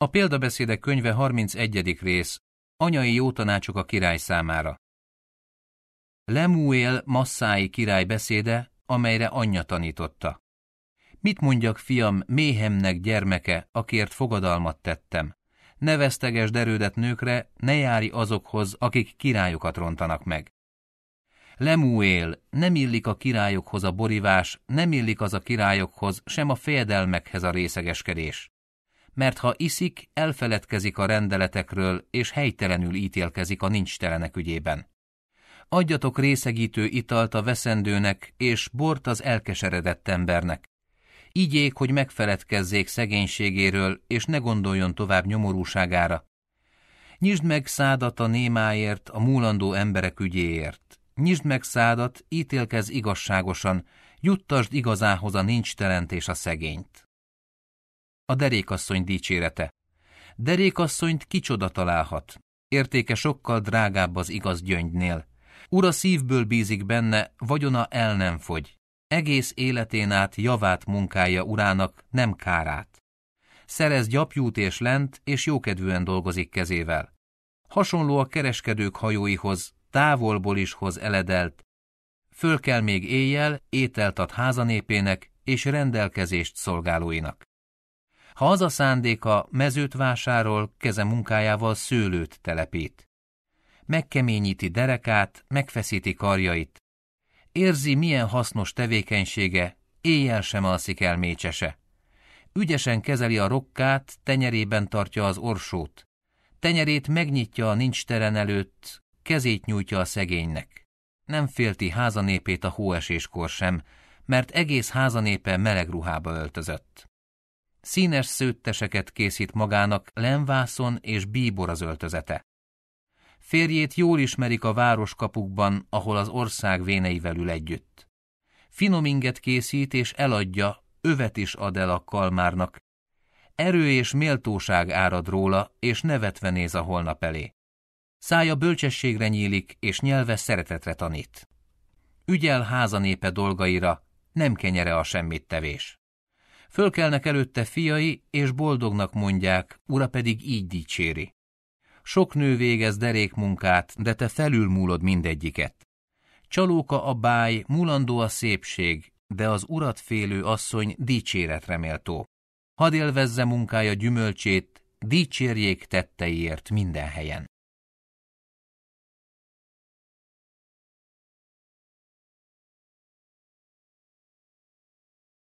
A példabeszédek könyve 31. rész, anyai jó tanácsok a király számára. Lemuel masszái király beszéde, amelyre anyja tanította. Mit mondjak, fiam, méhemnek gyermeke, akért fogadalmat tettem? Ne veszteges derődet nőkre, ne járj azokhoz, akik királyokat rontanak meg. Lemuel, nem illik a királyokhoz a borivás, nem illik az a királyokhoz, sem a fejedelmekhez a részegeskedés mert ha iszik, elfeledkezik a rendeletekről, és helytelenül ítélkezik a nincstelenek ügyében. Adjatok részegítő italt a veszendőnek, és bort az elkeseredett embernek. Igyék, hogy megfeledkezzék szegénységéről, és ne gondoljon tovább nyomorúságára. Nyisd meg szádat a némáért, a múlandó emberek ügyéért. Nyisd meg szádat, ítélkez igazságosan, juttasd igazához a nincstelent és a szegényt. A derékasszony dicsérete. Derékasszonyt kicsoda találhat. Értéke sokkal drágább az igaz gyöngynél. Ura szívből bízik benne, vagyona el nem fogy. Egész életén át javát munkája urának, nem kárát. Szerez gyapjút és lent, és jókedvűen dolgozik kezével. Hasonló a kereskedők hajóihoz, távolból is hoz eledelt. Föl kell még éjjel, ételt ad házanépének és rendelkezést szolgálóinak. Ha az a szándéka, mezőt vásárol, keze munkájával szőlőt telepít. Megkeményíti derekát, megfeszíti karjait. Érzi, milyen hasznos tevékenysége, éjjel sem alszik el mécsese. Ügyesen kezeli a rokkát, tenyerében tartja az orsót. Tenyerét megnyitja a nincs teren előtt, kezét nyújtja a szegénynek. Nem félti házanépét a hóeséskor sem, mert egész házanépe meleg ruhába öltözött. Színes szőtteseket készít magának lenvászon és bíbor az öltözete. Férjét jól ismerik a városkapukban, ahol az ország véneivel ül együtt. Finom inget készít és eladja, övet is ad el a kalmárnak. Erő és méltóság árad róla, és nevetve néz a holnap elé. Szája bölcsességre nyílik, és nyelve szeretetre tanít. Ügyel házanépe dolgaira, nem kenyere a semmit tevés. Fölkelnek előtte fiai, és boldognak mondják, ura pedig így dicséri. Sok nő végez derék munkát, de te felülmúlod mindegyiket. Csalóka a báj, mulandó a szépség, de az urat félő asszony dicséretre méltó. Hadd élvezze munkája gyümölcsét, dicsérjék tetteiért minden helyen.